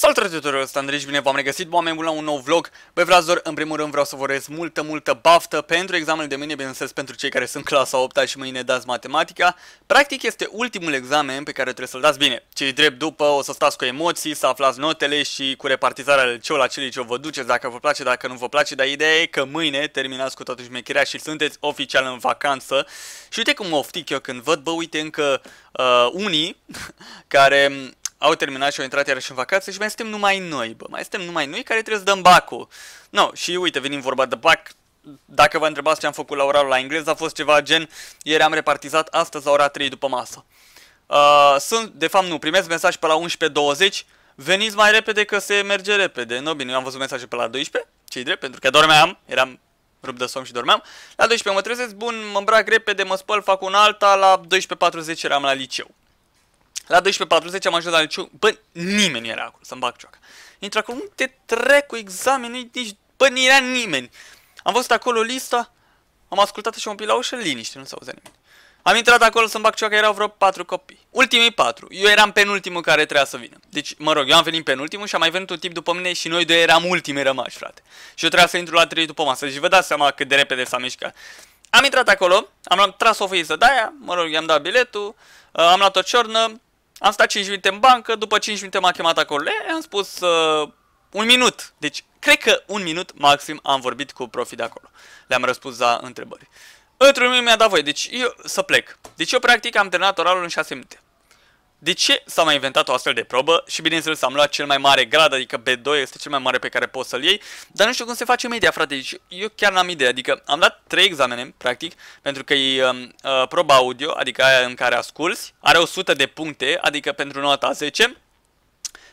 Salutare tuturor, sunt Andrei și bine v-am regăsit, oameni buni, la un nou vlog. Băi, frazor, în primul rând vreau să vă urez multă, multă baftă pentru examenul de mâine, bineînțeles pentru cei care sunt clasa 8 -a și mâine dați matematica. Practic este ultimul examen pe care trebuie să-l dați bine. Cei drept după o să stați cu emoții, să aflați notele și cu repartizarea celor la ce o vă duceți, dacă vă place, dacă nu vă place, dar ideea e că mâine terminați cu toată șmecherea și sunteți oficial în vacanță. Și uite cum oftic eu când văd, bă, uite încă uh, unii care au terminat și au intrat iarăși în vacanță și mai suntem numai noi, bă. Mai suntem numai noi care trebuie să dăm bacul. No, și uite, venim vorba de bac. Dacă vă întrebați ce am făcut la oralul la engleză, a fost ceva gen, ieri am repartizat, astăzi la ora 3 după masă. Uh, sunt, de fapt nu, primesc mesaj pe la 11.20, veniți mai repede că se merge repede. No, bine, eu am văzut mesaje pe la 12, cei drept, pentru că dormeam, eram rup de somn și dormeam. La 12 mă trezesc, bun, mă îmbrac repede, mă spăl, fac un alta, la 12.40 eram la liceu. La 12.40 am ajuns la liceu, bă, nimeni nu era acolo să-mi bag cioaca. Intră acolo, nu te trec cu examenul, nici, bă, nu era nimeni. Am văzut acolo lista, am ascultat și un pic la ușă, liniște, nu s-a auzit nimeni. Am intrat acolo să-mi bag cioaca, erau vreo patru copii. Ultimii patru. Eu eram penultimul care trebuia să vină. Deci, mă rog, eu am venit penultimul și a mai venit un tip după mine și noi doi eram ultimii rămași, frate. Și eu trebuia să intru la trei după masă. Deci vă dați seama cât de repede s-a mișcat. Am intrat acolo, am tras o foiță de aia, mă rog, i-am dat biletul, uh, am luat o ciornă, am stat 5 minute în bancă, după 5 minute m-a chemat acolo, e, am spus uh, un minut. Deci, cred că un minut maxim am vorbit cu profi de acolo. Le-am răspuns la întrebări. Într-un minut mi-a dat voie, deci eu să plec. Deci eu practic am terminat oralul în 6 minute. De ce s-a mai inventat o astfel de probă? Și bineînțeles am luat cel mai mare grad, adică B2 este cel mai mare pe care poți să-l iei, dar nu știu cum se face media, frate, deci eu chiar n-am idee, adică am dat 3 examene, practic, pentru că e um, uh, proba audio, adică aia în care asculți, are 100 de puncte, adică pentru nota 10,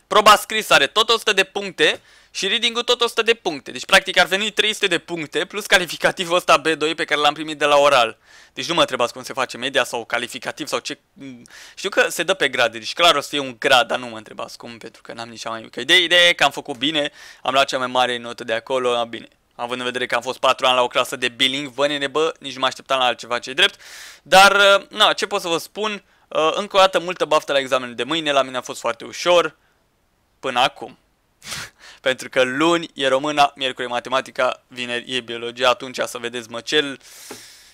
Proba scrisă are tot 100 de puncte și reading-ul tot 100 de puncte. Deci, practic, ar veni 300 de puncte plus calificativul ăsta B2 pe care l-am primit de la oral. Deci nu mă întrebați cum se face media sau calificativ sau ce... Știu că se dă pe grade, deci clar o să fie un grad, dar nu mă întrebați cum, pentru că n-am nici mai mică idee. Ideea e că am făcut bine, am luat cea mai mare notă de acolo, bine. Având în vedere că am fost 4 ani la o clasă de billing, vă nene, bă, nici nu mă așteptam la altceva ce drept. Dar, na, ce pot să vă spun, uh, încă o dată multă baftă la examenul de mâine, la mine a fost foarte ușor până acum. Pentru că luni e româna, miercuri e matematica, vineri e biologia, atunci să vedeți măcel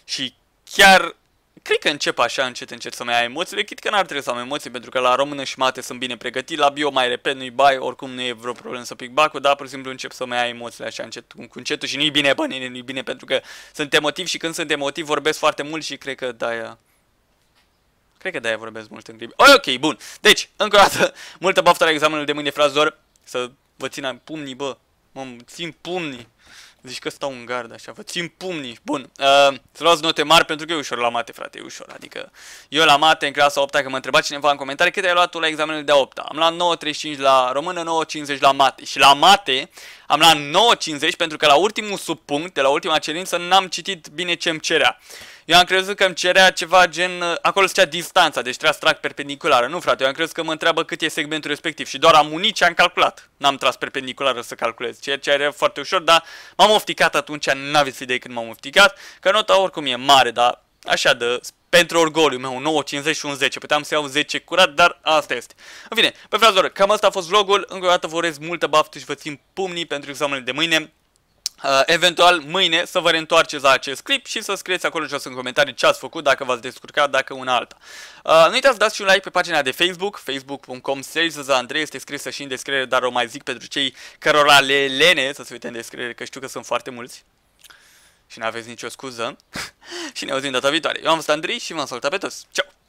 și chiar cred că încep așa încet încet să mai ai emoțiile, chit că n-ar trebui să am emoții pentru că la română și mate sunt bine pregătit, la bio mai repet, nu-i bai, oricum nu e vreo problemă să pic bacul, dar pur și simplu încep să mai ai emoțiile așa încet cu încetul și nu-i bine, bă, nu-i bine pentru că sunt emotiv și când sunt emotiv vorbesc foarte mult și cred că da, Cred că de-aia vorbesc mult în clip. Oh, ok, bun. Deci, încă o dată, multă baftă la examenul de mâine, frazor. Să vă țin pumnii, bă. Mă, țin pumnii. Zici că stau în gard așa, vă țin pumnii. Bun, uh, să luați note mari pentru că e ușor la mate, frate, e ușor. Adică eu la mate în clasa 8 că mă întrebat cineva în comentarii cât ai luat tu la examenul de 8 Am luat 9.35 la română, 9.50 la mate. Și la mate am luat 9.50 pentru că la ultimul subpunct, de la ultima cerință, n-am citit bine ce-mi cerea. Eu am crezut că îmi cerea ceva gen... Uh, acolo zicea distanța, deci trebuia să trag perpendiculară. Nu, frate, eu am crezut că mă întreabă cât e segmentul respectiv. Și doar am unit și am calculat. N-am tras perpendiculară să calculez, ceea ce era foarte ușor, dar m-am ofticat atunci, n-aveți idee când m-am ofticat, că nota oricum e mare, dar așa de pentru orgoliu meu, 9, 50 și un 10. Puteam să iau 10 curat, dar asta este. În fine, pe frazoră, cam asta a fost vlogul. Încă o dată vă urez multă baftă și vă țin pumnii pentru examenul de mâine. Uh, eventual mâine să vă reîntoarceți la acest clip și să scrieți acolo jos în comentarii ce ați făcut, dacă v-ați descurcat, dacă una alta. Uh, nu uitați să dați și un like pe pagina de Facebook, facebook.com Andrei este scrisă și în descriere, dar o mai zic pentru cei cărora le lene să se uite în descriere, că știu că sunt foarte mulți și nu aveți nicio scuză. și ne auzim data viitoare. Eu am fost Andrei și v-am salutat pe toți. Ceau!